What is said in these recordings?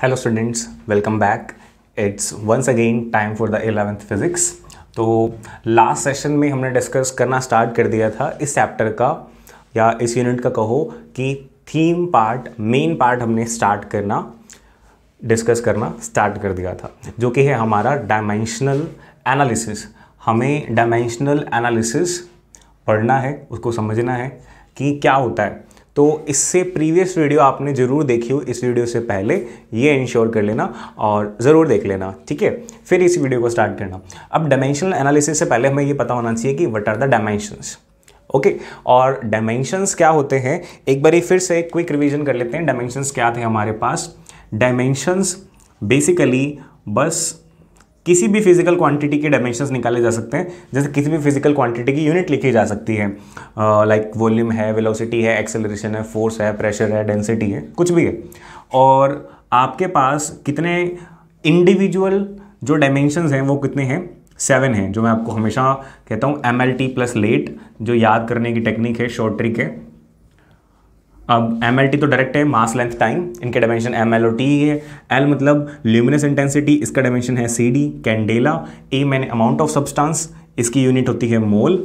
Hello students welcome back it's once again time for the eleventh physics तो last session में हमने discuss करना start कर दिया था इस चैप्टर का या इस यूनिट का कहो कि थीम पार्ट मेन पार्ट हमने स्टार्ट करना डिस्कस करना स्टार्ट कर दिया था जो कि है हमारा डायमेंशनल एनालिसिस हमें डायमेंशनल एनालिसिस पढ़ना है उसको समझना है कि क्या होता है तो इससे प्रीवियस वीडियो आपने ज़रूर देखी हो इस वीडियो से पहले ये इंश्योर कर लेना और ज़रूर देख लेना ठीक है फिर इस वीडियो को स्टार्ट करना अब डायमेंशनल एनालिसिस से पहले हमें ये पता होना चाहिए कि what are the dimensions okay और डायमेंशंस क्या होते हैं एक बार फिर से क्विक रिविज़न कर लेते हैं डायमेंशंस क्या थे हमारे पास डायमेंशंस बेसिकली बस किसी भी फिजिकल क्वांटिटी के डायमेंशंस निकाले जा सकते हैं जैसे किसी भी फिजिकल क्वांटिटी की यूनिट लिखी जा सकती है लाइक वॉल्यूम है वेलोसिटी है एक्सेलरेशन है फोर्स है प्रेशर है डेंसिटी है कुछ भी है और आपके पास कितने इंडिविजुअल जो डायमेंशंस हैं वो कितने हैं सेवन हैं जो मैं आपको हमेशा कहता हूँ एम एल टी प्लस लेट जो याद करने की टेक्निक है शॉर्ट ट्रिक है अब एम तो डायरेक्ट है मास लेंथ टाइम इनके dimension M L O T है एल मतलब ल्यूमिनस इंटेंसिटी इसका डायमेंशन है सी डी कैंडेला ए मैंने अमाउंट ऑफ सब्सटेंस इसकी यूनिट होती है मोल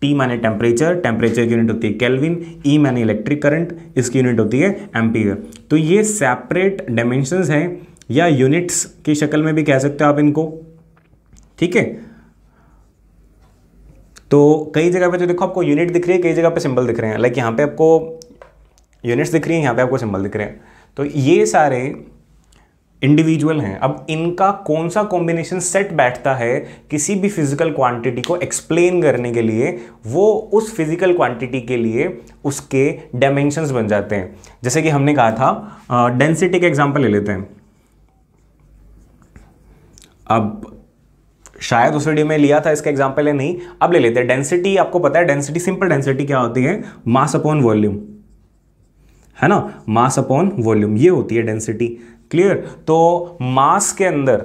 टी माने टेम्परेचर टेम्परेचर की यूनिट होती है केल्विन ई मैंने माने इलेक्ट्रिक करंट इसकी यूनिट होती है एम्पियर तो ये सेपरेट डायमेंशंस हैं या यूनिट्स की शक्ल में भी कह सकते हो आप इनको ठीक है तो कई जगह पे तो देखो आपको यूनिट दिख रही है कई जगह पे सिंबल दिख रहे हैं लाइक यहाँ पे आपको यूनिट्स दिख रही हैं यहाँ पे आपको सिंबल दिख रहे हैं तो ये सारे इंडिविजुअल हैं अब इनका कौन सा कॉम्बिनेशन सेट बैठता है किसी भी फिजिकल क्वांटिटी को एक्सप्लेन करने के लिए वो उस फिजिकल क्वांटिटी के लिए उसके डायमेंशंस बन जाते हैं जैसे कि हमने कहा था डेंसिटी के एग्जांपल ले लेते हैं अब शायद उस वीडियो में लिया था इसका एग्जाम्पल है नहीं अब ले लेते हैं डेंसिटी आपको पता है डेंसिटी सिंपल डेंसिटी क्या होती है मास अपॉन वॉल्यूम है ना मास अपॉन वॉल्यूम ये होती है डेंसिटी क्लियर तो मास के अंदर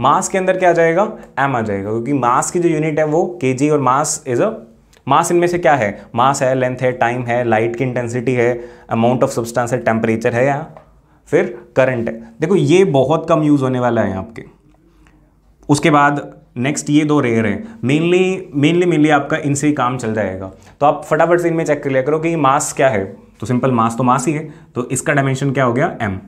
मास के अंदर क्या आ जाएगा एम आ जाएगा क्योंकि मास की जो यूनिट है वो के और मास इज अ मास इनमें से क्या है मास है लेंथ है टाइम है लाइट की इंटेंसिटी है अमाउंट ऑफ सब्सटेंस है टेम्परेचर है यहाँ फिर करंट है देखो ये बहुत कम यूज़ होने वाला है आपके उसके बाद नेक्स्ट ये दो रेयर हैं मेनली मेनली मेनली आपका इनसे ही काम चल जाएगा तो आप फटाफट से इनमें चेक कर लिया करो कि मास क्या है तो सिंपल मास तो मास ही है तो इसका डायमेंशन क्या हो गया एम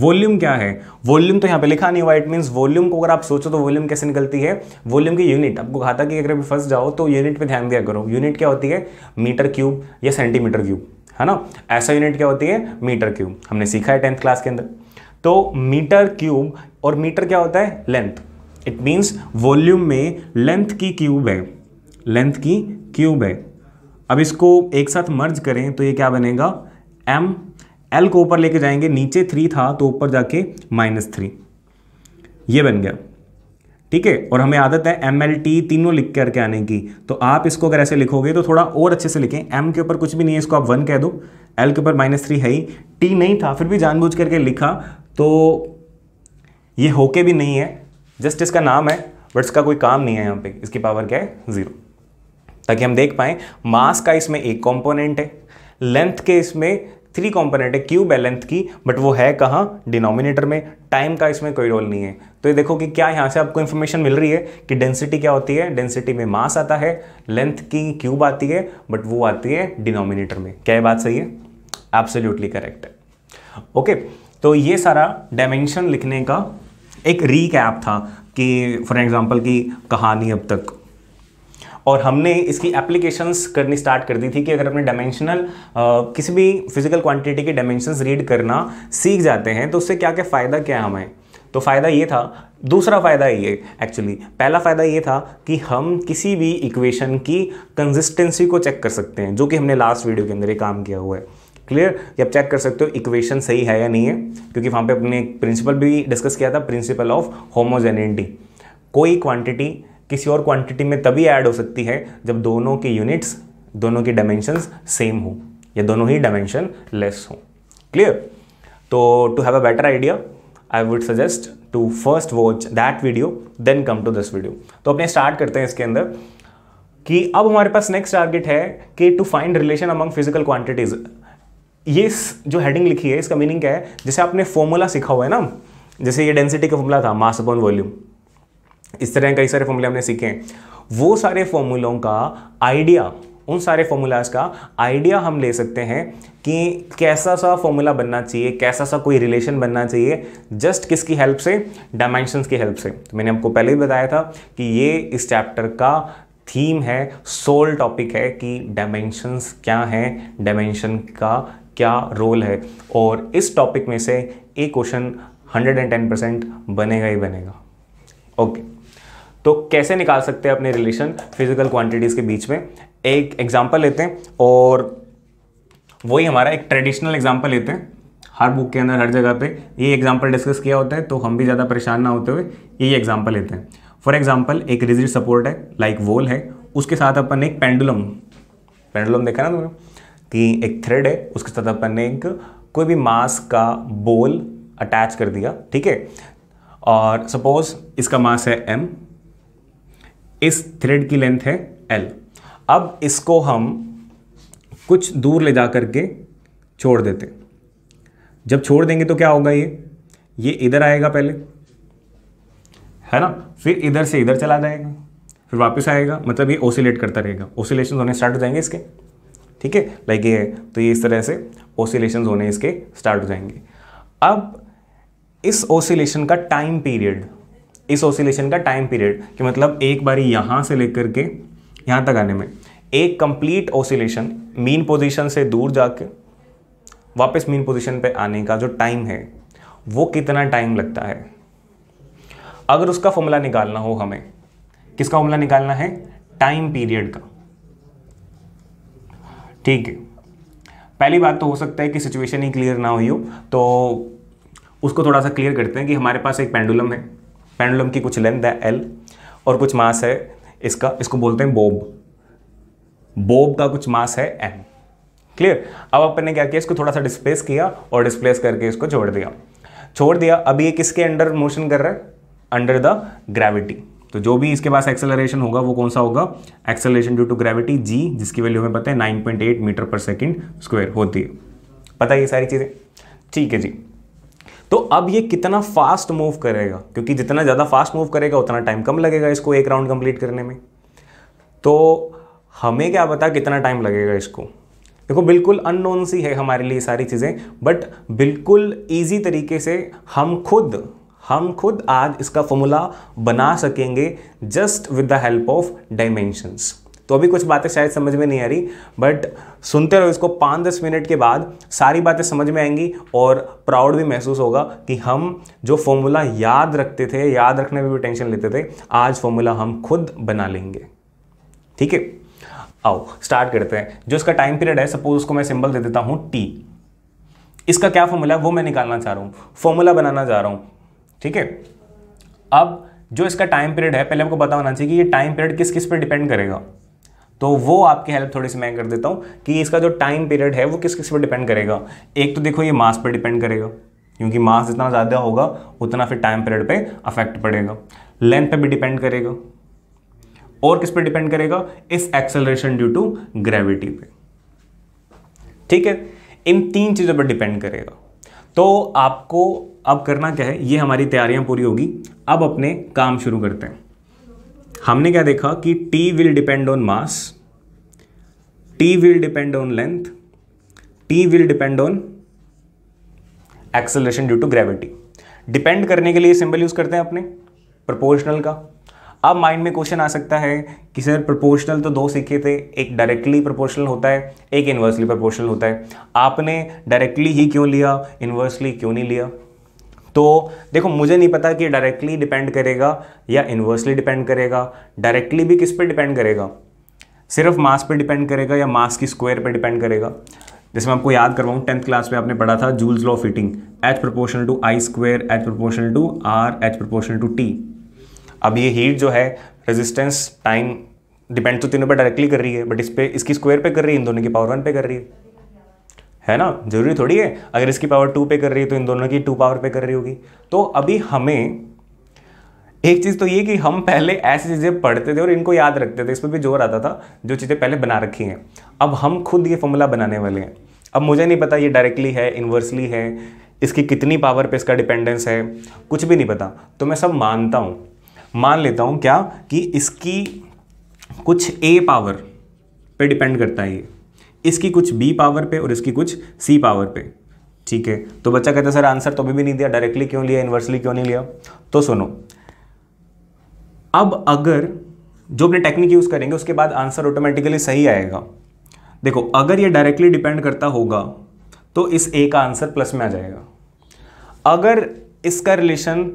वॉल्यूम क्या है वॉल्यूम तो यहाँ पे लिखा नहीं हुआ इट मीन्स वॉल्यूम को अगर आप सोचो तो वॉल्यूम कैसे निकलती है वॉल्यूम की यूनिट आपको कहा था कि अगर अभी फंस जाओ तो यूनिट पे ध्यान दिया करो यूनिट क्या होती है मीटर क्यूब या सेंटीमीटर क्यूब है ना ऐसा यूनिट क्या होती है मीटर क्यूब हमने सीखा है टेंथ क्लास के अंदर तो मीटर क्यूब और मीटर क्या होता है लेंथ इट मीन्स वॉल्यूम में लेंथ की क्यूब है लेंथ की क्यूब है अब इसको एक साथ मर्ज करें तो ये क्या बनेगा एम एल को ऊपर लेके जाएंगे नीचे थ्री था तो ऊपर जाके माइनस थ्री ये बन गया ठीक है और हमें आदत है एम एल टी तीनों लिख करके आने की तो आप इसको अगर ऐसे लिखोगे तो थोड़ा और अच्छे से लिखें एम के ऊपर कुछ भी नहीं है इसको आप वन कह दो एल के ऊपर माइनस थ्री है ही टी नहीं था फिर भी जानबूझ करके लिखा तो ये होके भी नहीं है जस्ट इसका नाम है बट इसका कोई काम नहीं है यहाँ पे इसकी पावर क्या है ज़ीरो ताकि हम देख पाए मास का इसमें एक कॉम्पोनेंट है लेंथ के इसमें थ्री कॉम्पोनेंट है क्यूब है लेंथ की बट वो है कहाँ डिनोमिनेटर में टाइम का इसमें कोई रोल नहीं है तो ये देखो कि क्या यहाँ से आपको इन्फॉर्मेशन मिल रही है कि डेंसिटी क्या होती है डेंसिटी में मास आता है लेंथ की क्यूब आती है बट वो आती है डिनोमिनेटर में क्या ये बात सही है एब्सोल्यूटली करेक्ट है ओके तो ये सारा डायमेंशन लिखने का एक रीकैप था कि फॉर एग्जाम्पल की कहानी अब तक और हमने इसकी एप्लीकेशंस करनी स्टार्ट कर दी थी कि अगर अपने डायमेंशनल किसी भी फिजिकल क्वांटिटी के डायमेंशंस रीड करना सीख जाते हैं तो उससे क्या क्या फ़ायदा क्या है हमें तो फ़ायदा ये था दूसरा फ़ायदा ये एक्चुअली पहला फ़ायदा ये था कि हम किसी भी इक्वेशन की कंसिस्टेंसी को चेक कर सकते हैं जो कि हमने लास्ट वीडियो के अंदर ही काम किया हुआ है क्लियर कि आप चेक कर सकते हो इक्वेशन सही है या नहीं है क्योंकि वहाँ पे अपने प्रिंसिपल भी डिस्कस किया था प्रिंसिपल ऑफ होमोजेनिटी कोई क्वांटिटी किसी और क्वांटिटी में तभी ऐड हो सकती है जब दोनों के यूनिट्स दोनों की डायमेंशंस सेम हो या दोनों ही डायमेंशन लेस हो क्लियर तो to have a better idea I would suggest to first watch that video then come to this video तो अपने स्टार्ट करते हैं इसके अंदर कि अब हमारे पास नेक्स्ट टारगेट है कि to find relation among physical quantities ये जो हेडिंग लिखी है इसका मीनिंग क्या है जैसे आपने फॉर्मूला सीखा हुआ है ना जैसे ये डेंसिटी का फॉर्मूला था मास अपॉन वॉल्यूम इस तरह कई सारे फॉर्मूले हमने सीखे हैं वो सारे फॉर्मूलों का आइडिया उन सारे फॉर्मूलाज का आइडिया हम ले सकते हैं कि कैसा सा फॉर्मूला बनना चाहिए कैसा सा कोई रिलेशन बनना चाहिए जस्ट किसकी हेल्प से डायमेंशंस की हेल्प से तो मैंने आपको पहले ही बताया था कि ये इस चैप्टर का थीम है सोल टॉपिक है कि डायमेंशंस क्या हैं डायमेंशन का क्या रोल है और इस टॉपिक में से एक क्वेश्चन 110 परसेंट बनेगा ही बनेगा ओके तो कैसे निकाल सकते हैं अपने रिलेशन फिजिकल क्वांटिटीज़ के बीच में एक एग्जाम्पल लेते हैं और वही हमारा एक ट्रेडिशनल एग्जाम्पल लेते हैं हर बुक के अंदर हर जगह पे ये एग्जाम्पल डिस्कस किया होता है तो हम भी ज़्यादा परेशान ना होते हुए यही एग्जाम्पल लेते हैं फॉर एग्जाम्पल एक रिजिड सपोर्ट है लाइक like वोल है उसके साथ अपन एक पेंडुलम पेंडुलम देखा ना तुमने कि एक थ्रेड है उसके साथ अपन ने एक कोई भी मास का बोल अटैच कर दिया ठीक है और सपोज इसका मास है एम इस थ्रेड की लेंथ है एल अब इसको हम कुछ दूर ले जा करके छोड़ देते जब छोड़ देंगे तो क्या होगा ये ये इधर आएगा पहले है ना फिर इधर से इधर चला जाएगा फिर वापस आएगा मतलब ये ओसिलेट करता रहेगा ओसिलेशन होने स्टार्ट हो जाएंगे इसके ठीक है लाइक ये तो ये इस तरह से ओसिलेशन होने इसके स्टार्ट हो जाएंगे अब इस ओसिलेशन का टाइम पीरियड इस ऑसिलेशन का टाइम पीरियड कि मतलब एक बारी यहाँ से लेकर के यहाँ तक आने में एक कंप्लीट ऑसिलेशन मीन पोजीशन से दूर जाके वापस मीन पोजीशन पे आने का जो टाइम है वो कितना टाइम लगता है अगर उसका फॉर्मूला निकालना हो हमें किसका फॉर्मूला निकालना है टाइम पीरियड का ठीक है पहली बात तो हो सकता है कि सिचुएशन ही क्लियर ना हुई हो तो उसको थोड़ा सा क्लियर करते हैं कि हमारे पास एक पेंडुलम है पेंडुलम की कुछ लेंथ है एल और कुछ मास है इसका इसको बोलते हैं बोब बोब का कुछ मास है एम क्लियर अब अपन ने क्या किया इसको थोड़ा सा डिस्प्लेस किया और डिस्प्लेस करके इसको छोड़ दिया छोड़ दिया अब ये किसके अंडर मोशन कर रहा है अंडर द ग्रेविटी तो जो भी इसके पास एक्सेलरेशन होगा वो कौन सा होगा acceleration due to gravity g जिसकी वैल्यू हमें पता है 9.8 मीटर पर सेकंड स्क्वायर होती है पता है ये सारी चीज़ें ठीक है जी तो अब ये कितना फास्ट मूव करेगा क्योंकि जितना ज़्यादा फास्ट मूव करेगा उतना टाइम कम लगेगा इसको एक राउंड कंप्लीट करने में तो हमें क्या पता कितना टाइम लगेगा इसको देखो बिल्कुल अननोन सी है हमारे लिए सारी चीज़ें बट बिल्कुल ईजी तरीके से हम खुद हम खुद आज इसका फॉर्मूला बना सकेंगे just with the help of dimensions तो अभी कुछ बातें शायद समझ में नहीं आ रही बट सुनते रहो इसको पाँच दस मिनट के बाद सारी बातें समझ में आएंगी और प्राउड भी महसूस होगा कि हम जो फॉर्मूला याद रखते थे याद रखने में भी टेंशन लेते थे आज फॉर्मूला हम खुद बना लेंगे ठीक है आओ स्टार्ट करते हैं जो इसका टाइम पीरियड है सपोज उसको मैं सिंबल दे देता हूँ टी इसका क्या फॉर्मूला है वो मैं निकालना चाह रहा हूँ फॉर्मूला बनाना चाह रहा हूँ ठीक है अब जो इसका टाइम पीरियड है पहले हमको बताना होना चाहिए कि ये टाइम पीरियड किस किस पर डिपेंड करेगा तो वो आपकी हेल्प थोड़ी सी मैं कर देता हूँ कि इसका जो टाइम पीरियड है वो किस किस पर डिपेंड करेगा एक तो देखो ये मास पर डिपेंड करेगा क्योंकि मास जितना ज़्यादा होगा उतना फिर टाइम पीरियड पे अफेक्ट पड़ेगा लेंथ पे भी डिपेंड करेगा और किस पे डिपेंड करेगा इस एक्सेलरेशन ड्यू टू ग्रेविटी पे ठीक है इन तीन चीज़ों पर डिपेंड करेगा तो आपको अब करना क्या है ये हमारी तैयारियां पूरी होगी अब अपने काम शुरू करते हैं हमने क्या देखा कि T will depend on mass T will depend on length T will depend on acceleration due to gravity depend करने के लिए सिंबल यूज करते हैं अपने प्रोपोर्शनल का अब माइंड में क्वेश्चन आ सकता है कि सर प्रोपोर्शनल तो दो सीखे थे एक डायरेक्टली प्रोपोर्शनल होता है एक इन्वर्सली प्रोपोर्शनल होता है आपने डायरेक्टली ही क्यों लिया इन्वर्सली क्यों नहीं लिया तो देखो मुझे नहीं पता कि डायरेक्टली डिपेंड करेगा या इन्वर्सली डिपेंड करेगा डायरेक्टली भी किस पे डिपेंड करेगा सिर्फ मास पे डिपेंड करेगा या मास की स्क्वायर पे डिपेंड करेगा जैसे मैं आपको याद करवाऊँ टेंथ क्लास में आपने पढ़ा था Joule's law heating H proportional to I square H proportional to R H proportional to T अब ये हीट जो है रेजिस्टेंस टाइम डिपेंड तो तीनों पर डायरेक्टली कर रही है बट इस पर इसकी स्क्वायर पे कर रही है इन दोनों की पावर वन पे कर रही है है ना जरूरी थोड़ी है अगर इसकी पावर टू पे कर रही है तो इन दोनों की टू पावर पे कर रही होगी तो अभी हमें एक चीज़ तो ये कि हम पहले ऐसी चीज़ें पढ़ते थे और इनको याद रखते थे इस पर भी जोर आता था जो चीज़ें पहले बना रखी हैं अब हम खुद ये फॉर्मूला बनाने वाले हैं अब मुझे नहीं पता ये डायरेक्टली है इन्वर्सली है इसकी कितनी पावर पे इसका डिपेंडेंस है कुछ भी नहीं पता तो मैं सब मानता हूँ मान लेता हूँ क्या कि इसकी कुछ ए पावर पे डिपेंड करता है ये इसकी कुछ बी पावर पे और इसकी कुछ सी पावर पे ठीक है तो बच्चा कहता सर आंसर तो अभी भी नहीं दिया डायरेक्टली क्यों लिया इन्वर्सली क्यों नहीं लिया तो सुनो अब अगर जो अपने टेक्निक यूज़ करेंगे उसके बाद आंसर ऑटोमेटिकली सही आएगा देखो अगर ये डायरेक्टली डिपेंड करता होगा तो इस ए का आंसर प्लस में आ जाएगा अगर इसका रिलेशन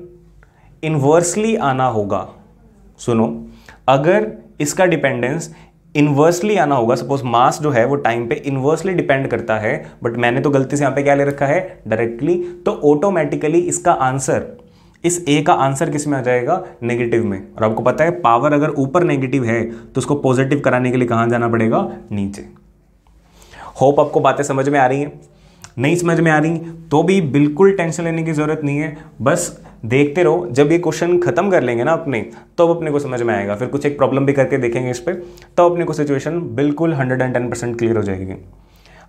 इन्वर्सली आना होगा सुनो अगर इसका डिपेंडेंस इन्वर्सली आना होगा सपोज मास जो है वो टाइम पे इन्वर्सली डिपेंड करता है बट मैंने तो गलती से यहाँ पे क्या ले रखा है डायरेक्टली तो ऑटोमेटिकली इसका आंसर इस ए का आंसर किस में आ जाएगा नेगेटिव में और आपको पता है पावर अगर ऊपर नेगेटिव है तो उसको पॉजिटिव कराने के लिए कहाँ जाना पड़ेगा नीचे होप आपको बातें समझ में आ रही हैं नहीं समझ में आ रही तो भी बिल्कुल टेंशन लेने की ज़रूरत नहीं है बस देखते रहो जब ये क्वेश्चन खत्म कर लेंगे ना अपने तब तो अपने को समझ में आएगा फिर कुछ एक प्रॉब्लम भी करके देखेंगे इस पर तब तो अपने को सिचुएशन बिल्कुल hundred and ten percent clear हो जाएगी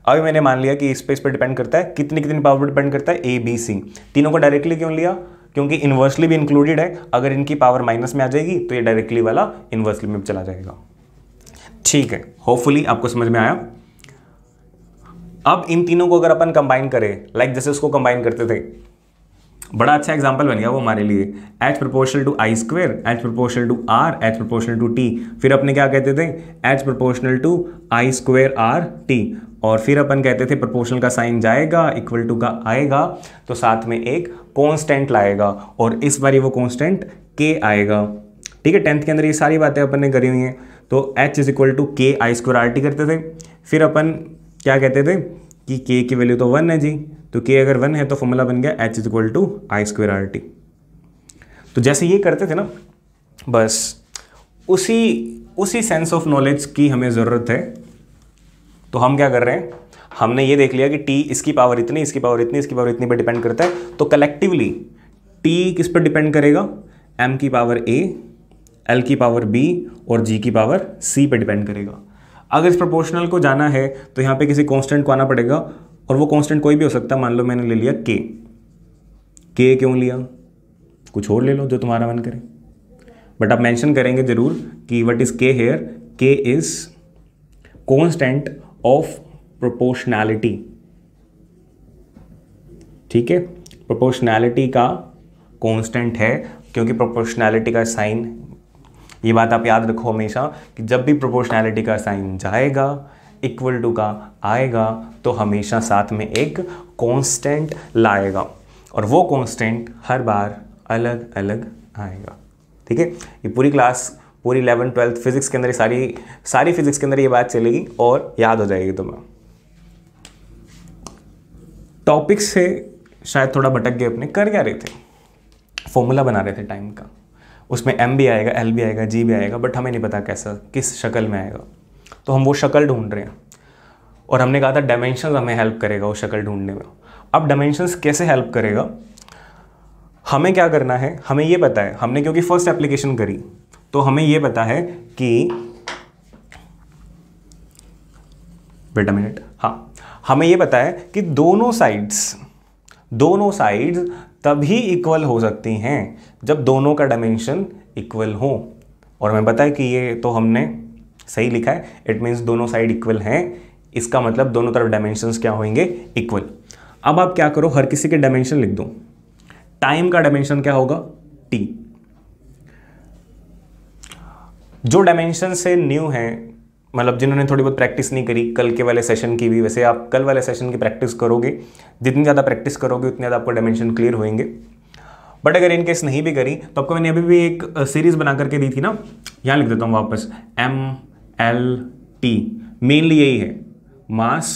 अभी मैंने मान लिया कि इस पर इस पर डिपेंड करता है कितनी कितनी पावर पर डिपेंड करता है ए बी सी तीनों को डायरेक्टली क्यों लिया क्योंकि इन्वर्सली भी इंक्लूडेड है अगर इनकी पावर माइनस में आ जाएगी तो ये डायरेक्टली वाला इन्वर्सली में चला जाएगा ठीक है होपफुली आपको समझ में आया अब इन तीनों को अगर अपन कंबाइन करें लाइक जैसे उसको कंबाइन करते थे बड़ा अच्छा एग्जाम्पल बन गया वो हमारे लिए H proportional to I square H proportional to R H proportional to T फिर अपने क्या कहते थे H proportional to I square R T और फिर अपन कहते थे प्रपोर्शनल का साइन जाएगा इक्वल टू का आएगा तो साथ में एक कॉन्स्टेंट लाएगा और इस बारी वो कॉन्स्टेंट के आएगा ठीक है टेंथ के अंदर ये सारी बातें अपन ने करी हुई हैं तो एच इज इक्वल टू के आई स्क्वेयर आर टी करते थे फिर अपन क्या कहते थे कि के की वैल्यू तो वन है जी तो के अगर वन है तो फॉर्मूला बन गया H is equal to I square R T तो जैसे ये करते थे ना बस उसी उसी सेंस ऑफ नॉलेज की हमें ज़रूरत है तो हम क्या कर रहे हैं हमने ये देख लिया कि टी इसकी पावर इतनी इसकी पावर इतनी इसकी पावर इतनी पर डिपेंड करता है तो कलेक्टिवली टी किस पर डिपेंड करेगा एम की पावर ए एल की पावर बी और जी की पावर सी पर डिपेंड करेगा अगर इस प्रोपोर्शनल को जाना है तो यहाँ पे किसी कांस्टेंट को आना पड़ेगा और वो कांस्टेंट कोई भी हो सकता है मान लो मैंने ले लिया के के क्यों लिया कुछ और ले लो जो तुम्हारा मन करे बट आप मेंशन करेंगे ज़रूर कि what is K here K is constant of proportionality ठीक है प्रोपोर्शनैलिटी का कॉन्स्टेंट है क्योंकि प्रोपोर्शनैलिटी का साइन ये बात आप याद रखो हमेशा कि जब भी प्रोपोर्शनैलिटी का साइन जाएगा इक्वल टू का आएगा तो हमेशा साथ में एक कांस्टेंट लाएगा और वो कांस्टेंट हर बार अलग अलग आएगा ठीक है ये पूरी क्लास पूरी इलेवन ट्वेल्थ फिजिक्स के अंदर सारी सारी फिजिक्स के अंदर ये बात चलेगी और याद हो जाएगी तुम्हें टॉपिक से शायद थोड़ा भटक गए अपने कर क्या रहे थे फॉर्मूला बना रहे थे टाइम का उसमें एम भी आएगा एल भी आएगा जी भी आएगा बट हमें नहीं पता कैसा किस शक्ल में आएगा तो हम वो शक्ल ढूंढ रहे हैं और हमने कहा था डायमेंशन हमें हेल्प करेगा वो शक्ल ढूंढने में अब डायमेंशन कैसे हेल्प करेगा हमें क्या करना है हमें ये पता है हमने क्योंकि फर्स्ट एप्लीकेशन करी तो हमें ये पता है कि बेटा मिनट हाँ हमें ये पता है कि दोनों साइड्स दोनों साइड्स तभी इक्वल हो सकती हैं जब दोनों का डायमेंशन इक्वल हो और हमें पता है कि ये तो हमने सही लिखा है इट मीन्स दोनों साइड इक्वल हैं इसका मतलब दोनों तरफ डायमेंशंस क्या होंगे इक्वल अब आप क्या करो हर किसी के डायमेंशन लिख दो टाइम का डायमेंशन क्या होगा टी जो डायमेंशन से न्यू है मतलब जिन्होंने थोड़ी बहुत प्रैक्टिस नहीं करी कल के वाले सेशन की भी वैसे आप कल वाले सेशन की प्रैक्टिस करोगे जितनी ज़्यादा प्रैक्टिस करोगे उतने ज़्यादा आपको डायमेंशन क्लियर होंगे बट अगर इनकेस नहीं भी करी तो आपको मैंने अभी भी एक सीरीज़ बना करके दी थी ना यहाँ लिख देता हूँ वापस एम एल टी मेनली यही है मास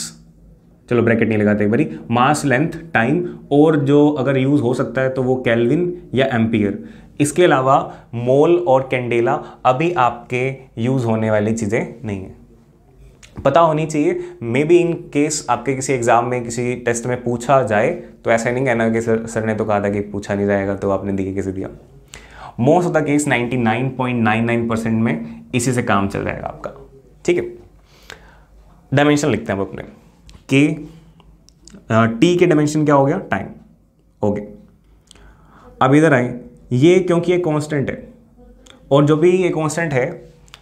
चलो ब्रैकेट नहीं लगाते एक बारी मास लेंथ टाइम और जो अगर यूज़ हो सकता है तो वो कैलविन या एम्पियर इसके अलावा मोल और कैंडेला अभी आपके यूज़ होने वाली चीज़ें नहीं हैं पता होनी चाहिए मे बी इन केस आपके किसी एग्ज़ाम में किसी टेस्ट में पूछा जाए तो ऐसा नहीं कहना कि सर सर ने तो कहा था कि पूछा नहीं जाएगा तो आपने दिखे किसी दिया most of the case 99.99 percent में इसी से काम चल जाएगा आपका ठीक है डायमेंशन लिखते हैं आप अपने के टी के डायमेंशन क्या हो गया टाइम ओके अब इधर आए ये क्योंकि ये कांस्टेंट है और जो भी ये कांस्टेंट है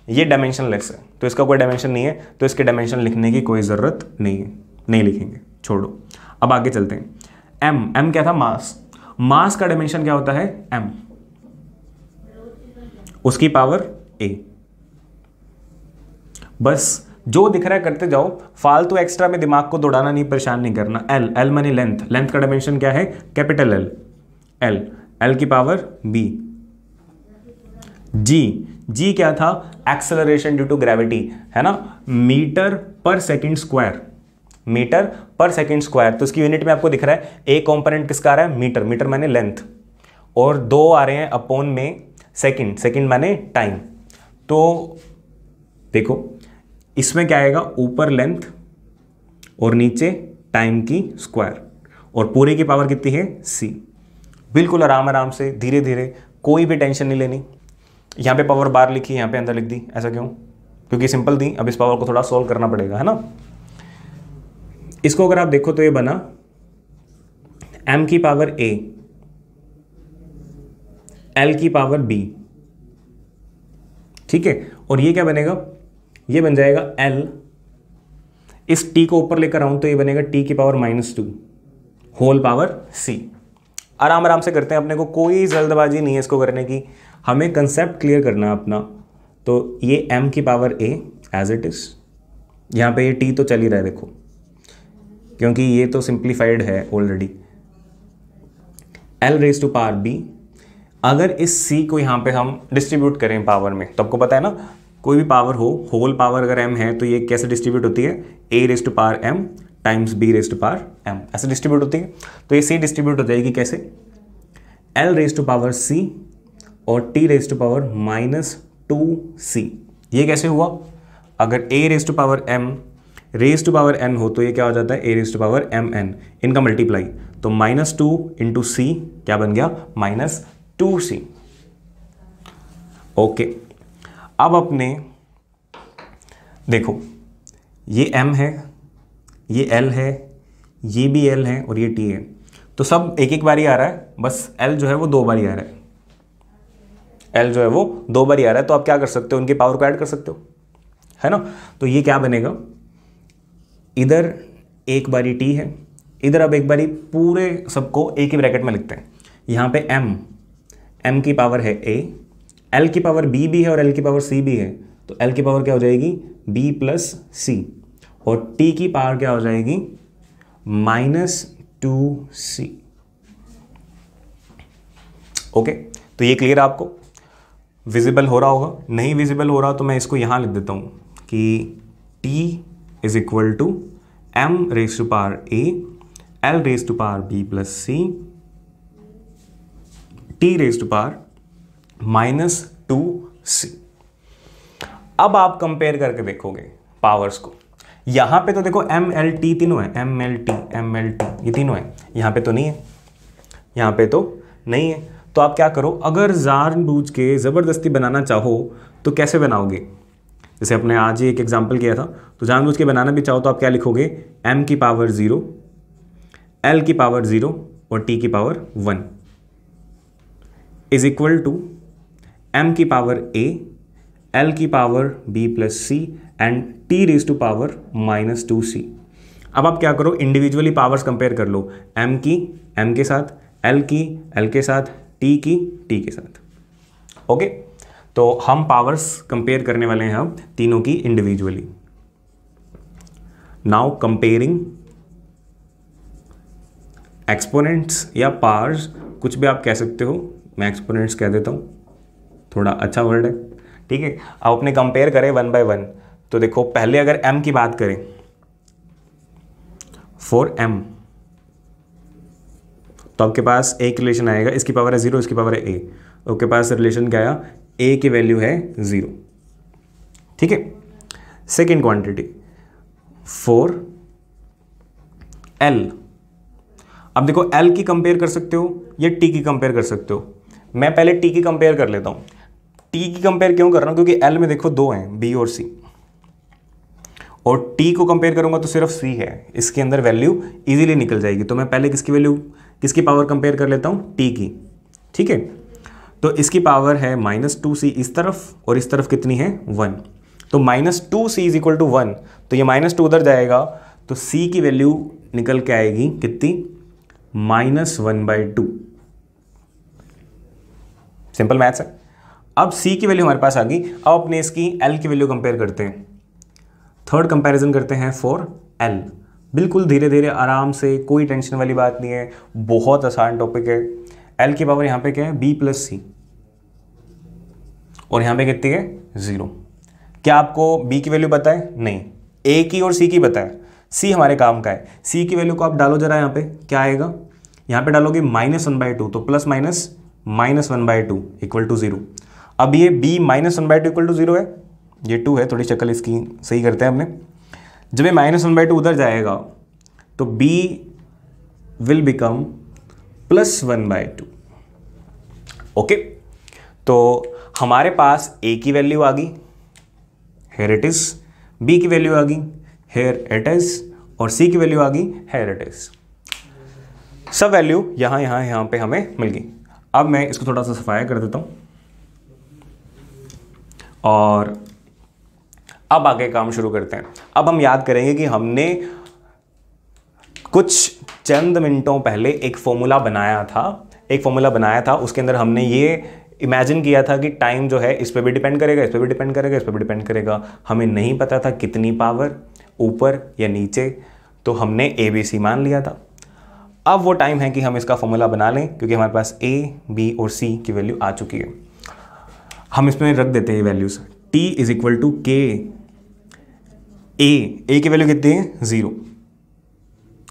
ये डायमेंशनलेस है तो इसका कोई डायमेंशन नहीं है तो इसके डायमेंशन लिखने की कोई ज़रूरत नहीं है नहीं लिखेंगे छोड़ो अब आगे चलते हैं एम एम क्या था मास मास का डायमेंशन क्या होता है एम उसकी पावर ए बस जो दिख रहा है करते जाओ फालतू तो एक्स्ट्रा में दिमाग को दौड़ाना नहीं परेशान नहीं करना एल एल मनी लेंथ लेंथ का डायमेंशन क्या है कैपिटल एल एल एल की पावर बी जी जी क्या था एक्सेलरेशन ड्यू टू ग्रेविटी है ना metre per second square metre per second square तो इसकी यूनिट में आपको दिख रहा है एक कंपोनेंट किसका आ रहा है मीटर मीटर मैंने लेंथ और दो आ रहे हैं अपोन में सेकंड सेकंड मैंने टाइम तो देखो इसमें क्या आएगा ऊपर लेंथ और नीचे टाइम की स्क्वायर और पूरे की पावर कितनी है सी बिल्कुल आराम आराम से धीरे धीरे कोई भी टेंशन नहीं लेनी यहाँ पे पावर बार लिखी यहाँ पे अंदर लिख दी ऐसा क्यों क्योंकि सिंपल दी अब इस पावर को थोड़ा सॉल्व करना पड़ेगा है ना इसको अगर आप देखो तो ये बना एम की पावर ए एल की पावर बी ठीक है और ये क्या बनेगा ये बन जाएगा एल इस टी को ऊपर लेकर आऊं तो ये बनेगा टी की power minus two whole power C आराम आराम से करते हैं अपने को कोई जल्दबाजी नहीं है इसको करने की हमें कंसेप्ट क्लियर करना है अपना तो ये एम की power A as it is यहाँ पे ये t तो चल ही रहा है देखो क्योंकि ये तो सिंप्लीफाइड है already L raise to power B अगर इस सी को यहाँ पे हम डिस्ट्रीब्यूट करें पावर में तो आपको पता है ना कोई भी पावर हो होल पावर अगर एम है तो ये कैसे डिस्ट्रीब्यूट होती है A raise to power M times B raised power M ऐसे डिस्ट्रीब्यूट होती है तो ये सी डिस्ट्रीब्यूट हो जाएगी कैसे L raise to power C और T raise to power minus two C ये कैसे हुआ अगर A raise to power M raise to power N हो तो ये क्या हो जाता है A raise to power M N इनका मल्टीप्लाई तो माइनस टू इंटू सी क्या बन गया माइनस टू सी ओके अब अपने देखो ये m है ये एल है ये भी एल है और ये टी है तो सब एक एक बार ही आ रहा है बस एल जो है वो दो बार ही आ रहा है एल जो है वो दो बार ही आ रहा है तो आप क्या कर सकते हो उनकी पावर को ऐड कर सकते हो है ना तो ये क्या बनेगा इधर एक बारी टी है इधर अब एक बारी पूरे सबको एक ही ब्रैकेट में लिखते हैं यहाँ पे m m की पावर है a l की पावर b भी है और l की पावर c भी है तो l की पावर क्या हो जाएगी b प्लस सी और t की पावर क्या हो जाएगी माइनस टू सी ओके तो ये क्लियर आपको विजिबल हो रहा होगा नहीं विजिबल हो रहा तो मैं इसको यहां लिख देता हूं कि t is equal to M raise to power A L raise to power B plus C T raise to power minus two C अब आप कंपेयर करके देखोगे पावर्स को यहां पे तो देखो एम एल टी तीनों है M L T M L T ये तीनों है यहां पे तो नहीं है यहां पे तो नहीं है तो आप क्या करो अगर जार बूझ के ज़बरदस्ती बनाना चाहो तो कैसे बनाओगे जैसे अपने आज ही एक एग्जाम्पल किया था तो जानबूझ के बनाना भी चाहो तो आप क्या लिखोगे एम की पावर ज़ीरो एल की पावर ज़ीरो और टी की power one is equal to M की पावर ए एल की power B plus C and T raise to power minus two C अब आप क्या करो इंडिविजुअली पावर्स कंपेयर कर लो एम की एम के साथ एल की एल के साथ टी की टी के साथ ओके तो हम पावर्स कंपेयर करने वाले हैं अब तीनों की इंडिविजुअली नाउ कंपेयरिंग एक्सपोनेंट्स या पावर्स कुछ भी आप कह सकते हो मैं एक्सपोनेंट्स कह देता हूं थोड़ा अच्छा वर्ड है ठीक है अब अपने कंपेयर करें वन बाय वन तो देखो पहले अगर एम की बात करें फोर एम तो आपके पास एक रिलेशन आएगा इसकी पावर है जीरो इसकी पावर है ए आपके पास रिलेशन क्या आया ए की वैल्यू है ज़ीरो ठीक है सेकेंड क्वांटिटी फोर एल अब देखो एल की कंपेयर कर सकते हो या टी की कंपेयर कर सकते हो मैं पहले टी की कंपेयर कर लेता हूं टी की कंपेयर क्यों कर रहा हूं क्योंकि एल में देखो दो हैं बी और सी और टी को कंपेयर करूंगा तो सिर्फ सी है इसके अंदर वैल्यू इजीली निकल जाएगी तो मैं पहले किसकी वैल्यू किसकी पावर कंपेयर कर लेता हूं टी की ठीक है तो इसकी पावर है माइनस टू सी इस तरफ और इस तरफ कितनी है वन तो minus two C is equal to one तो ये माइनस टू उधर जाएगा तो सी की वैल्यू निकल के आएगी कितनी minus one by two simple maths है अब सी की वैल्यू हमारे पास आ गई अब अपने इसकी एल की वैल्यू कंपेयर करते हैं थर्ड कंपेरिजन करते हैं फॉर एल बिल्कुल धीरे धीरे आराम से कोई टेंशन वाली बात नहीं है बहुत आसान टॉपिक है एल की पावर यहाँ पे क्या है बी प्लस सी और यहाँ पे कितनी है ज़ीरो क्या आपको बी की वैल्यू पता है नहीं ए की और सी की पता है सी हमारे काम का है सी की वैल्यू को आप डालो जरा यहाँ पे क्या आएगा यहाँ पे डालोगे माइनस वन बाई टू तो plus minus minus one by two equal to zero अब ये b minus one by two equal to zero है ये टू है थोड़ी शक्ल इसकी सही करते हैं हमने जब ये माइनस वन बाई टू उधर जाएगा तो b will become plus one by two okay तो हमारे पास a की वैल्यू आ गई हेयर इट इज बी की वैल्यू आ गई हेयर इट इज और सी की वैल्यू आ गई हेयर इट इज सब वैल्यू यहाँ यहाँ यहाँ पे हमें मिल गई अब मैं इसको थोड़ा सा सफाया कर देता हूँ और अब आगे काम शुरू करते हैं अब हम याद करेंगे कि हमने कुछ चंद मिनटों पहले एक फॉर्मूला बनाया था एक फॉर्मूला बनाया था उसके अंदर हमने ये इमेजिन किया था कि टाइम जो है इस पर भी डिपेंड करेगा इस पर भी डिपेंड करेगा इस पर भी डिपेंड करेगा हमें नहीं पता था कितनी पावर ऊपर या नीचे तो हमने ए बी सी मान लिया था अब वो टाइम है कि हम इसका फॉर्मूला बना लें क्योंकि हमारे पास ए बी और सी की वैल्यू आ चुकी है हम इसमें रख देते हैं values T is equal to K A ए की वैल्यू कितनी है ज़ीरो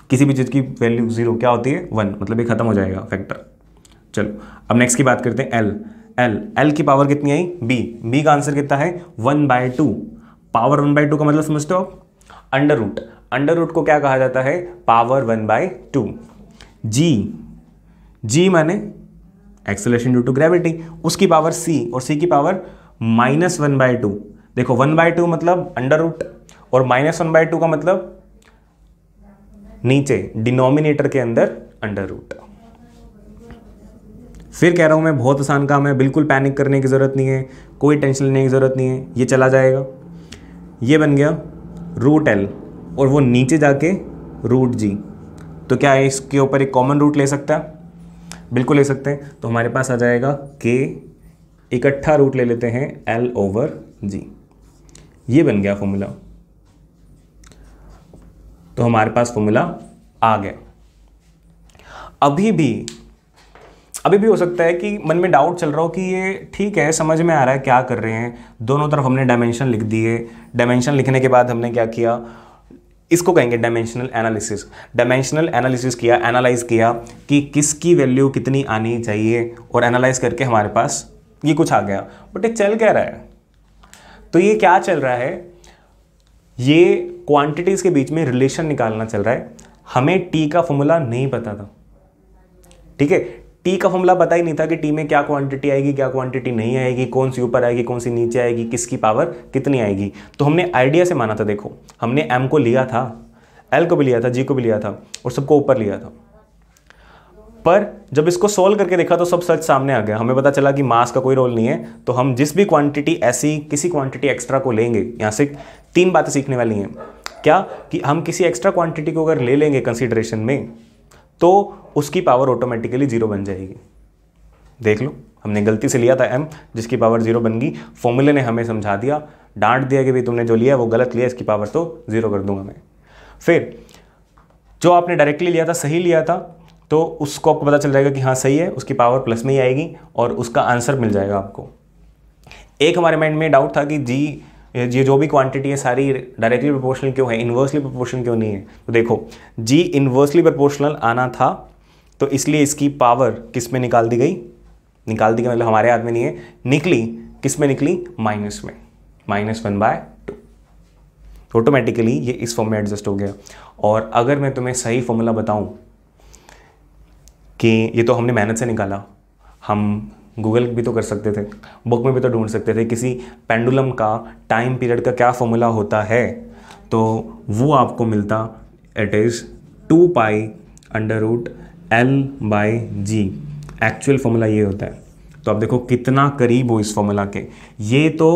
किसी भी चीज़ की वैल्यू ज़ीरो क्या होती है वन मतलब ये ख़त्म हो जाएगा फैक्टर चलो अब नेक्स्ट की बात करते हैं एल एल एल की पावर कितनी आई बी बी का आंसर कितना है one by two power one by two का मतलब समझते हो आप अंडर रूट अंडर रूट को क्या कहा जाता है power one by two G G माने एक्सेलेशन ड्यू टू ग्रेविटी उसकी पावर सी और सी की power minus one by two देखो वन बाय टू मतलब अंडर रूट और माइनस वन बाय टू का मतलब नीचे डिनोमिनेटर के अंदर अंडर रूट फिर कह रहा हूं मैं बहुत आसान काम है बिल्कुल पैनिक करने की ज़रूरत नहीं है कोई टेंशन लेने की ज़रूरत नहीं है ये चला जाएगा ये बन गया रूट एल और वो नीचे जाके रूट जी तो क्या इसके ऊपर एक कॉमन रूट ले सकता है बिल्कुल ले सकते हैं तो हमारे पास आ जाएगा के इकट्ठा रूट ले लेते हैं एल ओवर जी ये बन गया फॉर्मूला तो हमारे पास फॉर्मूला आ गया अभी भी अभी भी हो सकता है कि मन में डाउट चल रहा हो कि ये ठीक है समझ में आ रहा है क्या कर रहे हैं दोनों तरफ हमने डायमेंशन लिख दिए डायमेंशन लिखने के बाद हमने क्या किया इसको कहेंगे डायमेंशनल एनालिसिस डायमेंशनल एनालिसिस किया एनालाइज किया कि किसकी वैल्यू कितनी आनी चाहिए और एनालाइज करके हमारे पास ये कुछ आ गया बट ये चल क्या रहा है तो ये क्या चल रहा है ये क्वांटिटीज़ के बीच में रिलेशन निकालना चल रहा है हमें टी का फॉर्मूला नहीं पता था ठीक है टी का फॉर्मूला पता ही नहीं था कि टी में क्या क्वांटिटी आएगी क्या क्वांटिटी नहीं आएगी कौन सी ऊपर आएगी कौन सी नीचे आएगी किसकी पावर कितनी आएगी तो हमने आइडिया से माना था देखो हमने एम को लिया था एल को भी लिया था जी को भी लिया था और सबको ऊपर लिया था पर जब इसको सोल्व करके देखा तो सब सच सामने आ गया हमें पता चला कि मास का कोई रोल नहीं है तो हम जिस भी क्वांटिटी ऐसी किसी क्वांटिटी एक्स्ट्रा को लेंगे यहाँ से तीन बातें सीखने वाली हैं क्या कि हम किसी एक्स्ट्रा क्वांटिटी को अगर ले लेंगे कंसिडरेशन में तो उसकी पावर ऑटोमेटिकली जीरो बन जाएगी देख लो हमने गलती से लिया था एम जिसकी पावर जीरो बन गई फॉर्मूले ने हमें समझा दिया डांट दिया कि भाई तुमने जो लिया वो गलत लिया इसकी पावर तो जीरो कर दूंगा मैं फिर जो आपने डायरेक्टली लिया था सही लिया था तो उसको आपको पता चल जाएगा कि हाँ सही है उसकी पावर प्लस में ही आएगी और उसका आंसर मिल जाएगा आपको एक हमारे माइंड में डाउट था कि जी ये जो भी क्वांटिटी है सारी डायरेक्टली प्रोपोर्शनल क्यों है इन्वर्सली प्रोपोर्शनल क्यों नहीं है तो देखो जी इन्वर्सली प्रोपोर्शनल आना था तो इसलिए इसकी पावर किस में निकाल दी गई निकाल दी गई मतलब हमारे हाथ में नहीं है निकली किस में निकली माइनस में minus one by two automatically ये इस फॉर्म में एडजस्ट हो गया और अगर मैं तुम्हें सही फॉर्मूला बताऊं कि ये तो हमने मेहनत से निकाला हम गूगल भी तो कर सकते थे बुक में भी तो ढूंढ सकते थे किसी पेंडुलम का टाइम पीरियड का क्या फॉर्मूला होता है तो वो आपको मिलता it is two pi under root L by G actual formula ये होता है तो आप देखो कितना करीब हो इस फॉर्मूला के ये तो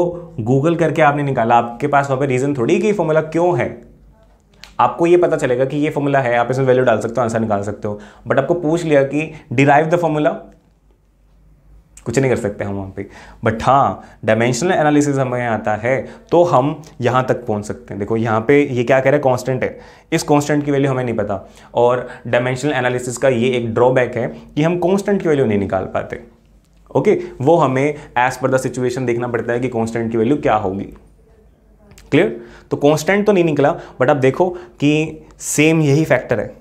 गूगल करके आपने निकाला आपके पास वहाँ पर रीज़न थोड़ी कि फॉर्मूला क्यों है आपको ये पता चलेगा कि ये फॉर्मूला है आप इसमें वैल्यू डाल सकते हो आंसर निकाल सकते हो बट आपको पूछ लिया कि डिराइव द फॉर्मूला कुछ नहीं कर सकते हम वहाँ पे बट हाँ डायमेंशनल एनालिसिस हमें आता है तो हम यहाँ तक पहुँच सकते हैं देखो यहाँ पे ये क्या कह रहा है कांस्टेंट है इस कांस्टेंट की वैल्यू हमें नहीं पता और डायमेंशनल एनालिसिस का ये एक ड्रॉबैक है कि हम कांस्टेंट की वैल्यू नहीं निकाल पाते ओके वो हमें एज पर द सिचुएशन देखना पड़ता है कि कॉन्स्टेंट की वैल्यू क्या होगी क्लियर तो कॉन्स्टेंट तो नहीं निकला बट आप देखो कि सेम यही फैक्टर है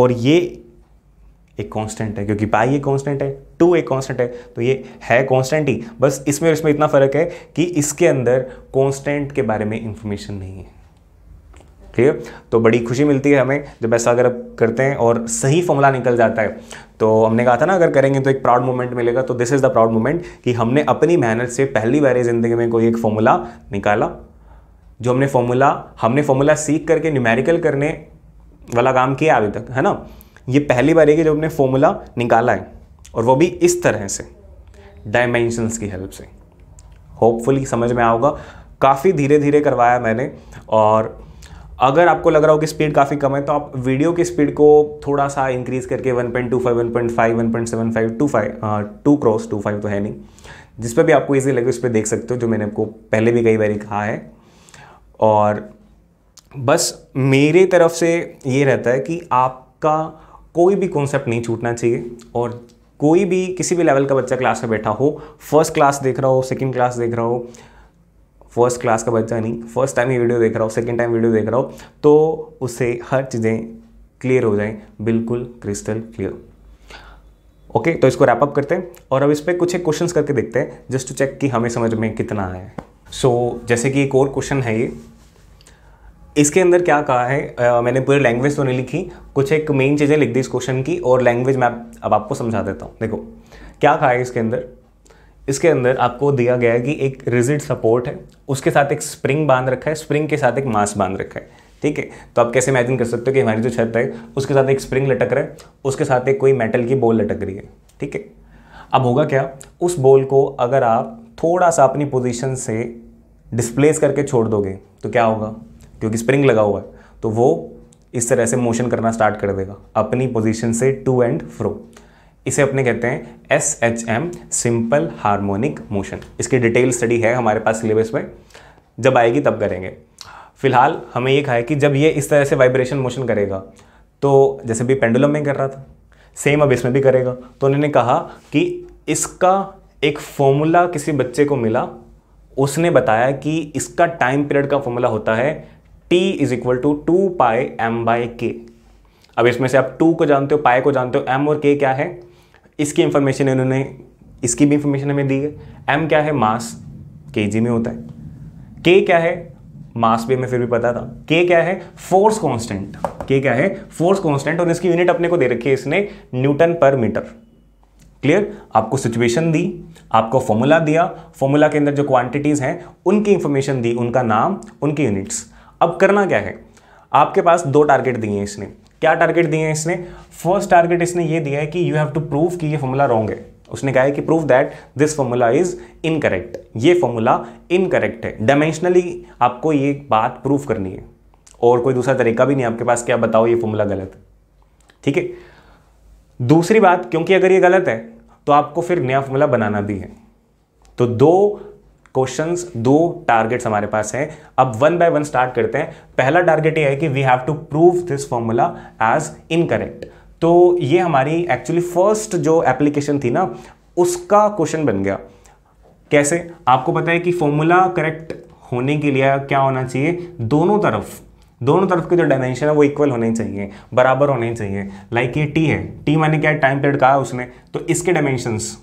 और ये एक कांस्टेंट है क्योंकि पाई एक कांस्टेंट है टू एक कांस्टेंट है तो ये है कांस्टेंट ही बस इसमें और इसमें इतना फ़र्क है कि इसके अंदर कांस्टेंट के बारे में इंफॉर्मेशन नहीं है क्लियर तो बड़ी खुशी मिलती है हमें जब ऐसा अगर करते हैं और सही फॉर्मूला निकल जाता है तो हमने कहा था ना अगर करेंगे तो एक प्राउड मोमेंट मिलेगा तो this is the proud moment कि हमने अपनी मेहनत से पहली बार ज़िंदगी में कोई एक फॉर्मूला निकाला जो हमने फॉर्मूला हमने फॉर्मूला सीख करके न्यूमेरिकल करने वाला काम किया अभी तक है ना ये पहली बार है कि जब हमने फॉर्मूला निकाला है और वो भी इस तरह से डायमेंशंस की हेल्प से होपफुली समझ में आओगा काफ़ी धीरे धीरे करवाया मैंने और अगर आपको लग रहा हो कि स्पीड काफ़ी कम है तो आप वीडियो की स्पीड को थोड़ा सा इंक्रीज़ करके 1.25, 1.5, 1.75, 2.5, टू क्रॉस 2.5 तो है नहीं जिस पर भी आपको ईजी लगे उस पर देख सकते हो जो मैंने आपको पहले भी कई बार कहा है और बस मेरे तरफ से ये रहता है कि आपका कोई भी कॉन्सेप्ट नहीं छूटना चाहिए और कोई भी किसी भी लेवल का बच्चा क्लास में बैठा हो फर्स्ट क्लास देख रहा हो सेकेंड क्लास देख रहा हो फर्स्ट क्लास का बच्चा नहीं फर्स्ट टाइम ये वीडियो देख रहा हो सेकेंड टाइम वीडियो देख रहा हो तो उसे हर चीज़ें क्लियर हो जाएं बिल्कुल क्रिस्टल क्लियर ओके तो इसको रैपअप करते हैं और अब इस पर कुछ एक क्वेश्चन करके देखते हैं जस्ट टू चेक कि हमें समझ में कितना आया है सो so, जैसे कि एक और क्वेश्चन है ये इसके अंदर क्या कहा है आ, मैंने पूरी लैंग्वेज तो नहीं लिखी कुछ एक मेन चीज़ें लिख दी इस क्वेश्चन की और लैंग्वेज मैं अब आपको समझा देता हूँ देखो क्या कहा है इसके अंदर इसके अंदर आपको दिया गया है कि एक रिजिड सपोर्ट है उसके साथ एक स्प्रिंग बांध रखा है स्प्रिंग के साथ एक मास बांध रखा है ठीक है तो आप कैसे इमेजिन कर सकते हो कि हमारी जो छत है उसके साथ एक स्प्रिंग लटक रहा है उसके साथ एक कोई मेटल की बॉल लटक रही है ठीक है अब होगा क्या उस बॉल को अगर आप थोड़ा सा अपनी पोजीशन से डिस्प्लेस करके छोड़ दोगे तो क्या होगा क्योंकि स्प्रिंग लगा हुआ है तो वो इस तरह से मोशन करना स्टार्ट कर देगा अपनी पोजीशन से टू एंड फ्रो इसे अपने कहते हैं S H M simple harmonic motion इसकी डिटेल स्टडी है हमारे पास सिलेबस में जब आएगी तब करेंगे फिलहाल हमें ये कहा है कि जब ये इस तरह से वाइब्रेशन मोशन करेगा तो जैसे भी पेंडुलम में कर रहा था सेम अब इसमें भी करेगा तो उन्होंने कहा कि इसका एक फॉर्मूला किसी बच्चे को मिला उसने बताया कि इसका टाइम पीरियड का फॉर्मूला होता है t is equal to two pi M by K अब इसमें से आप टू को जानते हो पाए को जानते हो एम और के क्या है इसकी इन्फॉर्मेशन इन्होंने इसकी भी इंफॉर्मेशन हमें दी है एम क्या है मास के में होता है के क्या है मास भी हमें फिर भी पता था के क्या है फोर्स कॉन्स्टेंट के क्या है फोर्स कॉन्स्टेंट और इसकी यूनिट अपने को दे रखी है इसने न्यूटन पर मीटर क्लियर आपको सिचुएशन दी आपको फॉर्मूला दिया फॉर्मूला के अंदर जो क्वांटिटीज़ हैं उनकी इंफॉर्मेशन दी उनका नाम उनकी यूनिट्स अब करना क्या है आपके पास दो टारगेट दिए हैं इसने क्या टारगेट दिए हैं इसने फर्स्ट टारगेट इसने ये दिया है कि यू हैव टू प्रूव कि ये फॉर्मूला रॉन्ग है उसने कहा है कि prove that this formula is incorrect ये फॉर्मूला इनकरेक्ट है डायमेंशनली आपको ये बात प्रूव करनी है और कोई दूसरा तरीका भी नहीं आपके पास क्या बताओ ये फॉर्मूला गलत है ठीक है दूसरी बात क्योंकि अगर ये गलत है तो आपको फिर नया फॉर्मूला बनाना भी है तो दो क्वेश्चंस दो टारगेट्स हमारे पास हैं अब वन बाय वन स्टार्ट करते हैं पहला टारगेट ये है कि we have to prove this formula as incorrect तो ये हमारी एक्चुअली फर्स्ट जो एप्लीकेशन थी ना उसका क्वेश्चन बन गया कैसे आपको पता है कि फॉर्मूला करेक्ट होने के लिए क्या होना चाहिए दोनों तरफ दोनों तरफ के जो डायमेंशन है वो इक्वल होने चाहिए बराबर होने चाहिए लाइक like ये टी है टी मैंने क्या टाइम पीरियड कहा उसने तो इसके डायमेंशंस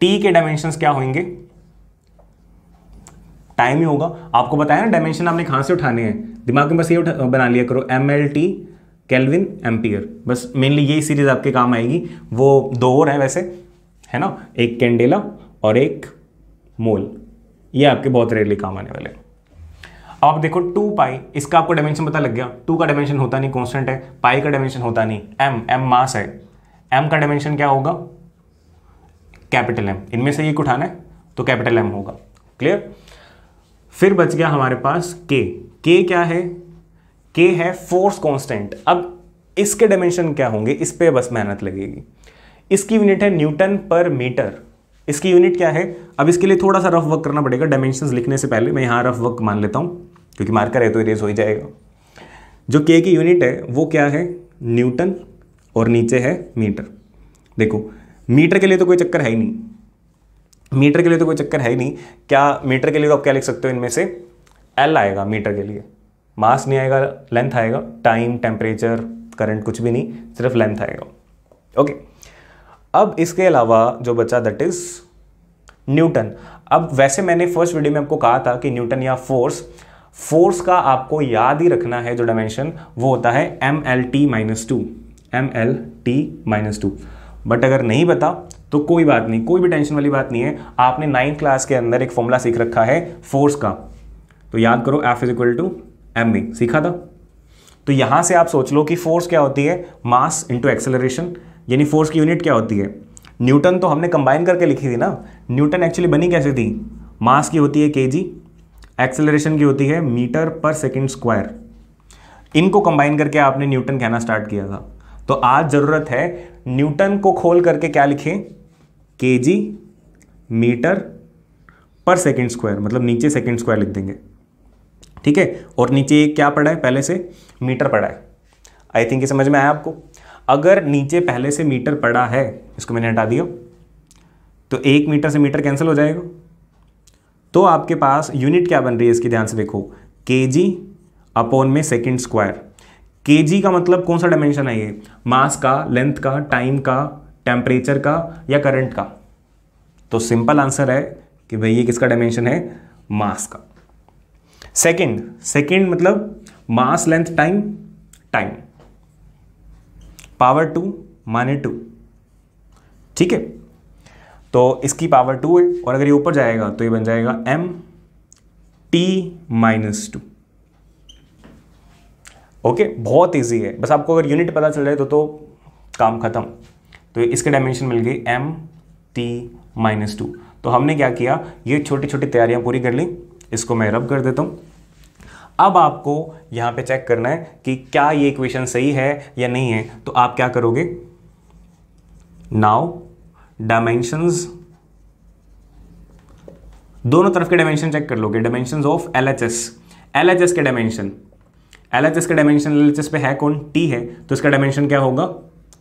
टी के डायमेंशंस क्या होंगे टाइम ही होगा आपको बताया ना डायमेंशन आपने कहाँ से उठाने हैं दिमाग में बस ये बना लिया करो M L T kelvin ampere बस मेनली यही सीरीज आपके काम आएगी वो दो और है वैसे है ना एक कैंडेला और एक मोल ये आपके बहुत रेयरली काम आने वाले हैं आप देखो टू पाई इसका आपको डायमेंशन पता लग गया टू का डायमेंशन होता नहीं कॉन्स्टेंट है पाई का डायमेंशन होता नहीं एम एम मास है एम का डायमेंशन क्या होगा कैपिटल एम इनमें से एक उठाना है तो कैपिटल एम होगा क्लियर फिर बच गया हमारे पास के के क्या है के है फोर्स कांस्टेंट अब इसके डायमेंशन क्या होंगे इस पर बस मेहनत लगेगी इसकी यूनिट है न्यूटन पर मीटर इसकी यूनिट क्या है अब इसके लिए थोड़ा सा रफ वर्क करना पड़ेगा डायमेंशन लिखने से पहले मैं यहाँ रफ वर्क मान लेता हूँ क्योंकि मार्कर है तो इरेज हो ही जाएगा जो के की यूनिट है वो क्या है न्यूटन और नीचे है मीटर देखो मीटर के लिए तो कोई चक्कर है ही नहीं मीटर के लिए तो कोई चक्कर है ही नहीं क्या मीटर के लिए तो आप क्या लिख सकते हो इनमें से एल आएगा मीटर के लिए मास नहीं आएगा लेंथ आएगा टाइम टेम्परेचर करंट कुछ भी नहीं सिर्फ लेंथ आएगा ओके अब इसके अलावा जो बचा दैट इज़ न्यूटन अब वैसे मैंने फर्स्ट वीडियो में आपको कहा था कि न्यूटन या फोर्स फोर्स का आपको याद ही रखना है जो डायमेंशन वो होता है M L T minus two M L T minus two but अगर नहीं पता तो कोई बात नहीं कोई भी टेंशन वाली बात नहीं है आपने नाइन्थ क्लास के अंदर एक फॉर्मूला सीख रखा है फोर्स का तो याद करो F is equal to M B सीखा था तो यहां से आप सोच लो कि फोर्स क्या होती है मास इंटू एक्सेलरेशन यानी फोर्स की यूनिट क्या होती है न्यूटन तो हमने कंबाइन करके लिखी थी ना न्यूटन एक्चुअली बनी कैसे थी मास की होती है के जी एक्सेलरेशन की होती है मीटर पर सेकेंड स्क्वायर इनको कंबाइन करके आपने न्यूटन कहना स्टार्ट किया था तो आज ज़रूरत है न्यूटन को खोल करके क्या लिखें K G metre per second square मतलब नीचे सेकेंड स्क्वायर लिख देंगे ठीक है और नीचे क्या पड़ा है पहले से मीटर पड़ा है आई थिंक ये समझ में आया आपको अगर नीचे पहले से मीटर पड़ा है इसको मैंने हटा दिया तो एक मीटर से मीटर कैंसिल हो जाएगा तो आपके पास यूनिट क्या बन रही है इसकी ध्यान से देखो के जी अपॉन में सेकेंड स्क्वायर के जी का मतलब कौन सा डायमेंशन है ये मास का लेंथ का टाइम का टेम्परेचर का या करंट का तो सिंपल आंसर है कि भाई ये किसका डायमेंशन है मास का सेकेंड सेकेंड मतलब mass length time time power two माने टू ठीक है तो इसकी पावर टू है और अगर ये ऊपर जाएगा तो ये बन जाएगा M T minus two okay बहुत इजी है बस आपको अगर यूनिट पता चल जाए तो, तो काम खत्म तो इसके डायमेंशन मिल गई एम टी माइनस टू तो हमने क्या किया ये छोटी छोटी तैयारियां पूरी कर ली इसको मैं रब कर देता हूँ अब आपको यहाँ पे चेक करना है कि क्या ये इक्वेशन सही है या नहीं है तो आप क्या करोगे नाउ डायमेंशंस दोनों तरफ के डायमेंशन चेक कर लोगे dimension of L H S L H S के डायमेंशन एल एच एस के डायमेंशन एल एच एस पे है कौन टी है तो इसका डायमेंशन क्या होगा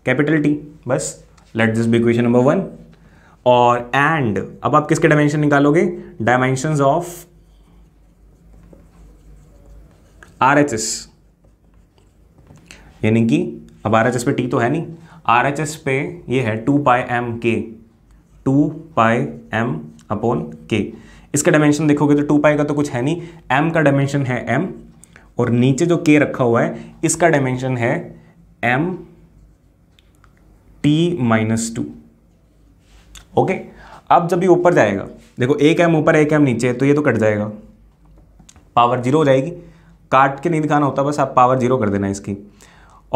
कैपिटल टी बस let this be question number one और एंड अब आप किसके डायमेंशन निकालोगे dimension of R H S यानी कि अब आर एच एस पे टी तो है नहीं आर एच एस पे ये है two pi M K two pi M upon K इसका डायमेंशन देखोगे तो टू पाई का तो कुछ है नहीं एम का डायमेंशन है एम और नीचे जो के रखा हुआ है इसका डायमेंशन है M T minus two okay अब जब ये ऊपर जाएगा देखो एक एम ऊपर एक एम नीचे तो ये तो कट जाएगा पावर जीरो हो जाएगी काट के नहीं दिखाना होता बस आप पावर जीरो कर देना इसकी